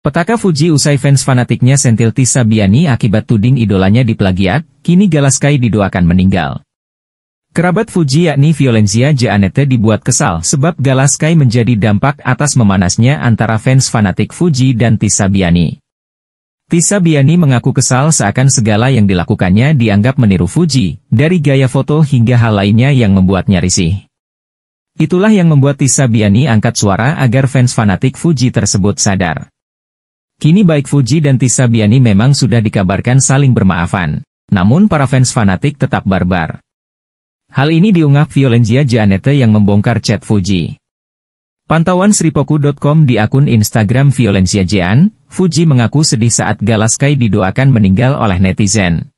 Petaka Fuji usai fans fanatiknya sentil Tisa Biani akibat tuding idolanya di diplagiat, kini Galaskai didoakan meninggal. Kerabat Fuji yakni Violencia Jeanette dibuat kesal sebab Galaskai menjadi dampak atas memanasnya antara fans fanatik Fuji dan Tisa Biani. Tisa Biani mengaku kesal seakan segala yang dilakukannya dianggap meniru Fuji, dari gaya foto hingga hal lainnya yang membuatnya risih. Itulah yang membuat Tisa Biani angkat suara agar fans fanatik Fuji tersebut sadar. Kini baik Fuji dan Tisa Biani memang sudah dikabarkan saling bermaafan. Namun para fans fanatik tetap barbar. Hal ini diungkap Violencia Janete yang membongkar chat Fuji. Pantauan Sripoku.com di akun Instagram Violencia Jean, Fuji mengaku sedih saat Galaskai didoakan meninggal oleh netizen.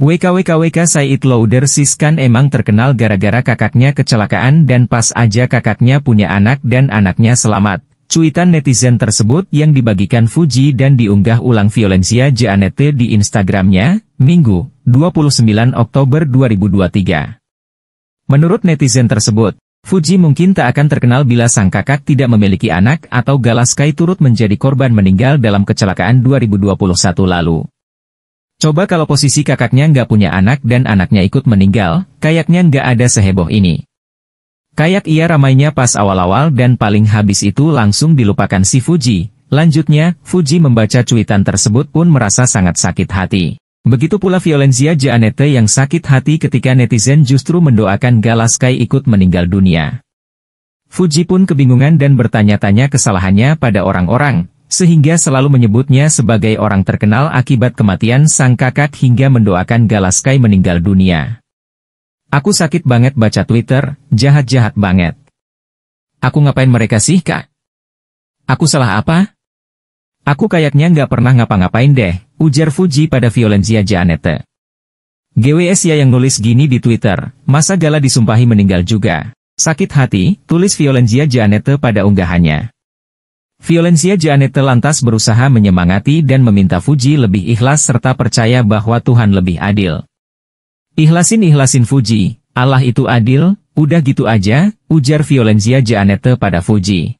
WKWKWK Said Lauder Siskan emang terkenal gara-gara kakaknya kecelakaan dan pas aja kakaknya punya anak dan anaknya selamat. Cuitan netizen tersebut yang dibagikan Fuji dan diunggah ulang Violencia Jeanette di Instagramnya, Minggu, 29 Oktober 2023. Menurut netizen tersebut, Fuji mungkin tak akan terkenal bila sang kakak tidak memiliki anak atau Galaskai turut menjadi korban meninggal dalam kecelakaan 2021 lalu. Coba kalau posisi kakaknya nggak punya anak dan anaknya ikut meninggal, kayaknya nggak ada seheboh ini. Kayak ia ramainya pas awal-awal dan paling habis itu langsung dilupakan si Fuji. Lanjutnya, Fuji membaca cuitan tersebut pun merasa sangat sakit hati. Begitu pula Violencia Jeanette yang sakit hati ketika netizen justru mendoakan Galaskai ikut meninggal dunia. Fuji pun kebingungan dan bertanya-tanya kesalahannya pada orang-orang, sehingga selalu menyebutnya sebagai orang terkenal akibat kematian sang kakak hingga mendoakan Galaskai meninggal dunia. Aku sakit banget baca Twitter, jahat-jahat banget. Aku ngapain mereka sih, Kak? Aku salah apa? Aku kayaknya nggak pernah ngapa-ngapain deh, ujar Fuji pada Violencia Janete. GWS ya yang nulis gini di Twitter, masa gala disumpahi meninggal juga. Sakit hati, tulis Violencia Janete pada unggahannya. Violencia Janete lantas berusaha menyemangati dan meminta Fuji lebih ikhlas serta percaya bahwa Tuhan lebih adil. Ihlasin ihlasin Fuji, Allah itu adil, udah gitu aja, ujar Violencia Jaanete pada Fuji.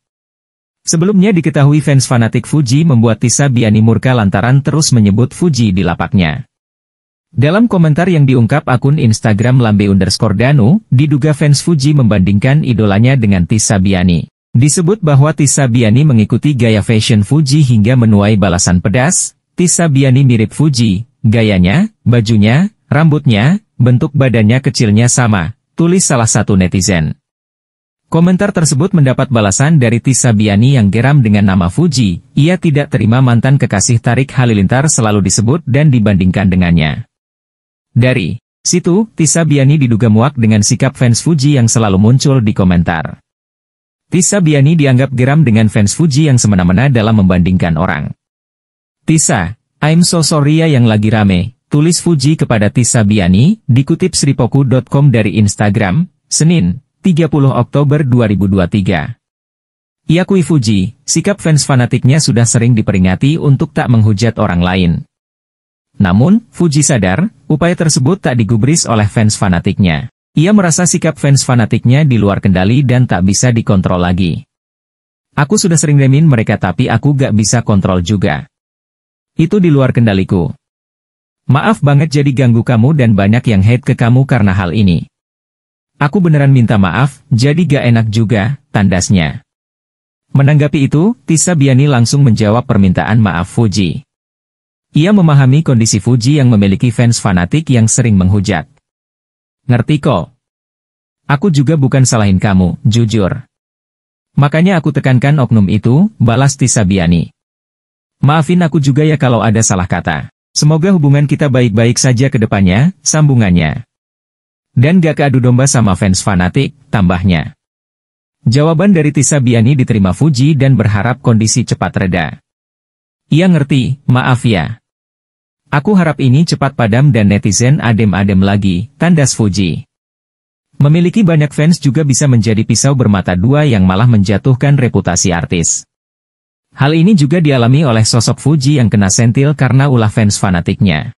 Sebelumnya diketahui fans fanatik Fuji membuat Tisa Biani murka lantaran terus menyebut Fuji di lapaknya. Dalam komentar yang diungkap akun Instagram Lambe underscore Danu, diduga fans Fuji membandingkan idolanya dengan Tisa Biani. Disebut bahwa Tisa Biani mengikuti gaya fashion Fuji hingga menuai balasan pedas, Tisa Biani mirip Fuji, gayanya, bajunya, rambutnya, Bentuk badannya kecilnya sama, tulis salah satu netizen. Komentar tersebut mendapat balasan dari Tisa Biani yang geram dengan nama Fuji, ia tidak terima mantan kekasih Tarik Halilintar selalu disebut dan dibandingkan dengannya. Dari situ, Tisa Biani diduga muak dengan sikap fans Fuji yang selalu muncul di komentar. Tisa Biani dianggap geram dengan fans Fuji yang semena-mena dalam membandingkan orang. Tisa, I'm so sorry ya yang lagi rame, Tulis Fuji kepada Tisa Biani, dikutip sripoku.com dari Instagram, Senin, 30 Oktober 2023. Yakui Fuji, sikap fans fanatiknya sudah sering diperingati untuk tak menghujat orang lain. Namun, Fuji sadar, upaya tersebut tak digubris oleh fans fanatiknya. Ia merasa sikap fans fanatiknya di luar kendali dan tak bisa dikontrol lagi. Aku sudah sering remin mereka tapi aku gak bisa kontrol juga. Itu di luar kendaliku. Maaf banget jadi ganggu kamu dan banyak yang hate ke kamu karena hal ini. Aku beneran minta maaf, jadi gak enak juga, tandasnya. Menanggapi itu, Tisa Biani langsung menjawab permintaan maaf Fuji. Ia memahami kondisi Fuji yang memiliki fans fanatik yang sering menghujat. Ngerti kok. Aku juga bukan salahin kamu, jujur. Makanya aku tekankan oknum itu, balas Tisa Biani. Maafin aku juga ya kalau ada salah kata. Semoga hubungan kita baik-baik saja ke depannya, sambungannya. Dan gak keadu domba sama fans fanatik, tambahnya. Jawaban dari Tisa Biani diterima Fuji dan berharap kondisi cepat reda. Ia ngerti, maaf ya. Aku harap ini cepat padam dan netizen adem-adem lagi, tandas Fuji. Memiliki banyak fans juga bisa menjadi pisau bermata dua yang malah menjatuhkan reputasi artis. Hal ini juga dialami oleh sosok Fuji yang kena sentil karena ulah fans fanatiknya.